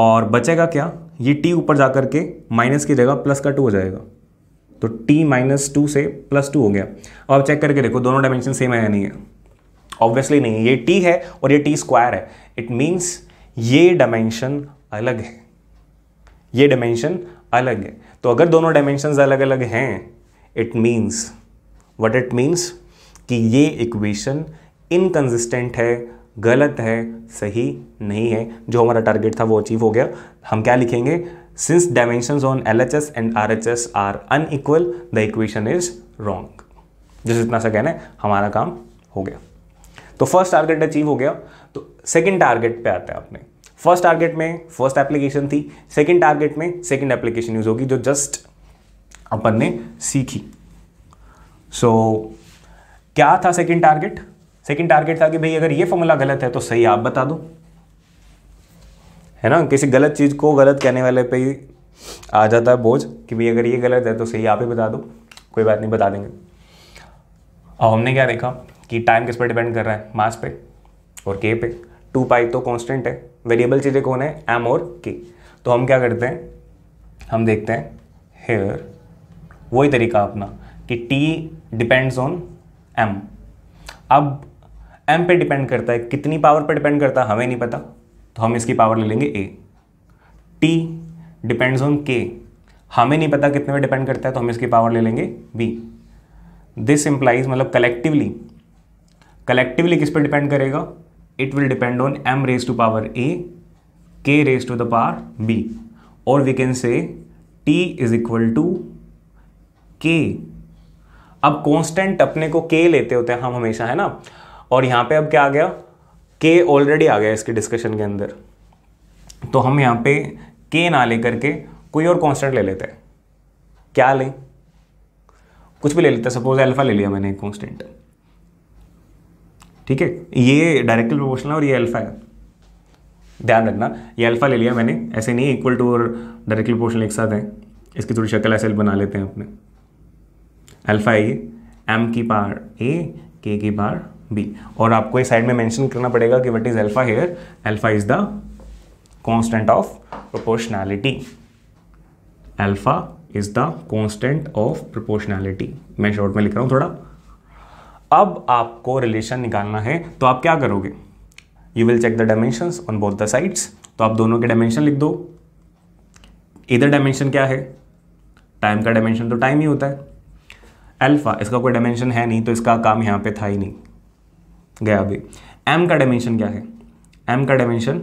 और बचेगा क्या ये टी ऊपर जा करके माइनस की जगह प्लस का टू हो जाएगा तो टी माइनस टू से प्लस टू हो गया अब आप चेक करके देखो दोनों डायमेंशन सेम है या नहीं है ऑब्वियसली नहीं ये टी है और ये टी स्क्वायर है इट मीन्स ये डायमेंशन अलग है ये डायमेंशन अलग है तो अगर दोनों डायमेंशन अलग अलग हैं it means what it means कि ये इक्वेशन इनकन्सिस्टेंट है गलत है सही नहीं है जो हमारा टारगेट था वो अचीव हो गया हम क्या लिखेंगे since dimension on L H S and R H S are unequal the equation is wrong जिस इतना सा कहना है हमारा काम हो गया तो फर्स्ट टारगेट अचीव हो गया तो सेकेंड टारगेट पे आते हैं आपने फर्स्ट टारगेट में फर्स्ट एप्लीकेशन थी सेकेंड टारगेट में सेकेंड एप्लीकेशन यूज़ होगी जो जस्ट अपन ने सीखी सो so, क्या था सेकेंड टारगेट सेकेंड टारगेट था कि भाई अगर ये फॉर्मूला गलत है तो सही आप बता दो है ना किसी गलत चीज़ को गलत कहने वाले पे ही आ जाता है बोझ कि भाई अगर ये गलत है तो सही आप ही बता दो कोई बात नहीं बता देंगे और हमने क्या देखा कि टाइम किस पर डिपेंड कर रहा है मास पे और के पे टू पाई तो कॉन्स्टेंट है वेरिएबल चीज़ें कौन है एम और के तो हम क्या करते हैं हम देखते हैं हेयर वही तरीका अपना कि टी डिपेंड्स ऑन एम अब एम पे डिपेंड करता है कितनी पावर पे डिपेंड करता है हमें नहीं पता तो हम इसकी पावर ले लेंगे ए टी डिपेंड्स ऑन के हमें नहीं पता कितने पे डिपेंड करता है तो हम इसकी पावर ले लेंगे बी दिस इंप्लाइज मतलब कलेक्टिवली कलेक्टिवली किस पे डिपेंड करेगा it will depend on M raise to power A K raise to the power B और we can say T is equal to K अब कांस्टेंट अपने को के लेते होते हैं हम हमेशा है ना और यहाँ पे अब क्या आ गया के ऑलरेडी आ गया इसके डिस्कशन के अंदर तो हम यहाँ पे के ना लेकर के कोई और कांस्टेंट ले लेते हैं क्या लें कुछ भी ले लेते हैं सपोज अल्फा ले लिया मैंने एक कॉन्स्टेंट ठीक है ये डायरेक्टली प्रोपोर्शनल है और ये अल्फा है ध्यान रखना ये अल्फा ले लिया मैंने ऐसे नहीं इक्वल टू और डायरेक्टली प्रोपोर्शनल एक साथ है इसकी थोड़ी शक्ल ऐसे बना लेते हैं अपने अल्फा है ये एम की पार ए के की पार बी और आपको ये साइड में मैंशन करना पड़ेगा कि what is alpha here alpha is the constant of proportionality alpha is the constant of proportionality मैं शॉर्ट में लिख रहा हूँ थोड़ा अब आपको रिलेशन निकालना है तो आप क्या करोगे you will check the dimension on both the sides तो आप दोनों के डायमेंशन लिख दो इधर डायमेंशन क्या है टाइम का डायमेंशन तो टाइम ही होता है अल्फा इसका कोई डायमेंशन है नहीं तो इसका काम यहाँ पे था ही नहीं गया अभी एम का डायमेंशन क्या है एम का dimension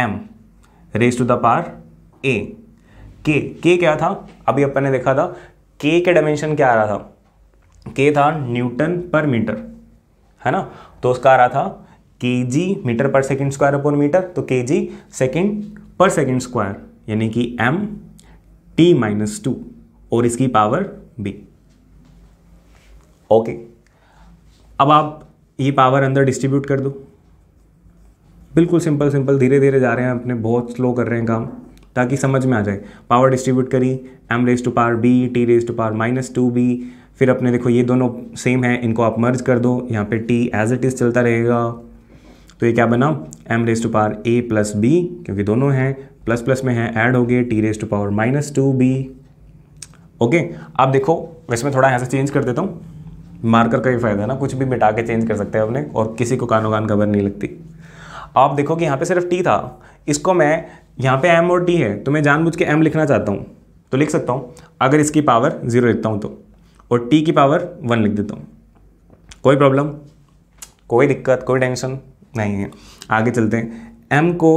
M raise to the power A K के क्या था अभी अपन ने देखा था के के डायमेंशन क्या आ रहा था के था न्यूटन पर मीटर है ना तो उसका आ रहा था K G metre per second square upon metre तो K G second per second square यानी कि एम टी माइनस टू और इसकी पावर बी ओके अब आप ये पावर अंदर डिस्ट्रीब्यूट कर दो बिल्कुल सिंपल सिंपल धीरे धीरे जा रहे हैं अपने बहुत स्लो कर रहे हैं काम ताकि समझ में आ जाए पावर डिस्ट्रीब्यूट करी M raise to power B T raise to power minus two B फिर अपने देखो ये दोनों सेम है इनको आप मर्ज कर दो यहाँ पे टी एज इट इज़ चलता रहेगा तो ये क्या बना M raise to power A plus B क्योंकि दोनों हैं प्लस प्लस में है ऐड हो गए T raise to power minus two B okay आप देखो वैसे मैं थोड़ा यहाँ से चेंज कर देता हूँ मार्कर का ही फायदा है ना कुछ भी मिटा के चेंज कर सकते हैं अपने और किसी को कानो कान खबर नहीं लगती आप देखो कि यहाँ पर सिर्फ टी था इसको मैं यहाँ पर एम और टी है तो मैं जानबूझ के एम लिखना चाहता हूँ तो लिख सकता हूँ अगर इसकी पावर जीरो लिखता हूँ तो और टी की पावर वन लिख देता हूँ कोई प्रॉब्लम कोई दिक्कत कोई टेंशन नहीं है आगे चलते हैं एम को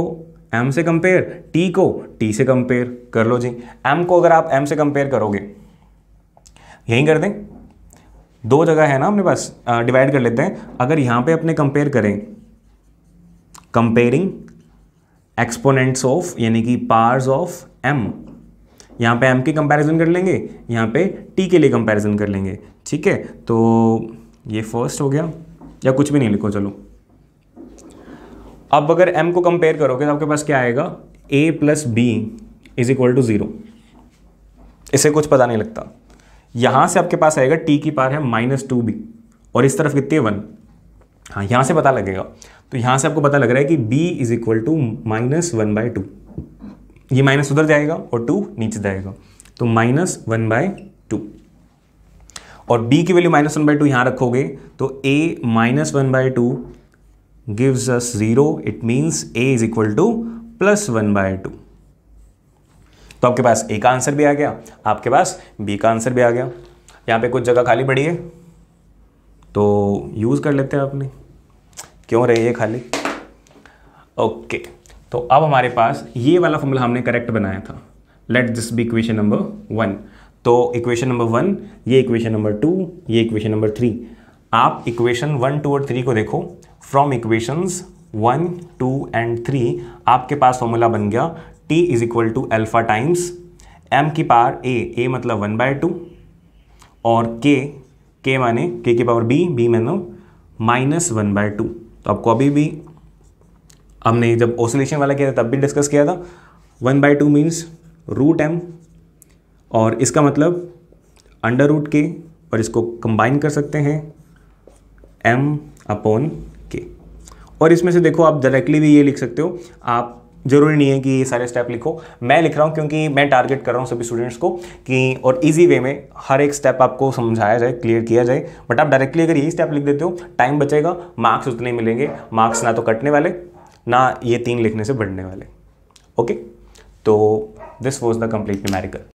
एम से कंपेयर टी को टी से कंपेयर कर लो जी एम को अगर आप एम से कंपेयर करोगे यहीं कर दें दो जगह है ना अपने पास डिवाइड कर लेते हैं अगर यहाँ पे अपने कंपेयर करें कंपेयरिंग एक्सपोनेंट्स ऑफ यानी कि पार्स ऑफ एम यहाँ पे एम के कंपैरिजन कर लेंगे यहाँ पे टी के लिए कंपैरिजन कर लेंगे ठीक है तो ये फर्स्ट हो गया या कुछ भी नहीं लिखो चलो अब अगर एम को कंपेयर करोगे तो आपके पास क्या आएगा A plus B is equal to zero इसे कुछ पता नहीं लगता यहाँ से आपके पास आएगा टी की पार है माइनस टू बी और इस तरफ कितनी है वन हाँ यहाँ से पता लगेगा तो यहाँ से आपको पता लग रहा है कि B is equal to minus one by two ये माइनस उधर जाएगा और टू नीचे जाएगा तो माइनस वन बाय टू और बी की value minus one by two यहां रखोगे तो A minus one by two gives us zero it means A is equal to plus one by two तो आपके पास ए का आंसर भी आ गया आपके पास बी का आंसर भी आ गया यहां पे कुछ जगह खाली पड़ी है तो यूज़ कर लेते हैं आपने क्यों रही है खाली ओके okay. तो अब हमारे पास ये वाला फॉर्मूला हमने करेक्ट बनाया था let this be equation number one तो इक्वेशन नंबर वन ये इक्वेशन नंबर टू ये इक्वेशन नंबर थ्री आप इक्वेशन वन टू और थ्री को देखो from equations one two and three आपके पास फॉर्मूला बन गया T is equal to alpha times M की पावर ए ए मतलब वन बाय टू और के के माने के की पावर बी बी मानो माइनस वन बाय टू तो आपको अभी भी हमने जब ओसोलेशन वाला किया था तब भी डिस्कस किया था one by two means root M और इसका मतलब अंडर रूट के और इसको कंबाइन कर सकते हैं एम अपॉन के और इसमें से देखो आप डायरेक्टली भी ये लिख सकते हो आप जरूरी नहीं है कि ये सारे स्टेप लिखो मैं लिख रहा हूँ क्योंकि मैं टारगेट कर रहा हूँ सभी स्टूडेंट्स को कि और इजी वे में हर एक स्टेप आपको समझाया जाए क्लियर किया जाए बट आप डायरेक्टली अगर यही स्टेप लिख देते हो टाइम बचेगा मार्क्स उतने मिलेंगे मार्क्स ना तो कटने वाले ना ये तीन लिखने से बढ़ने वाले ओके तो this was the complete numerical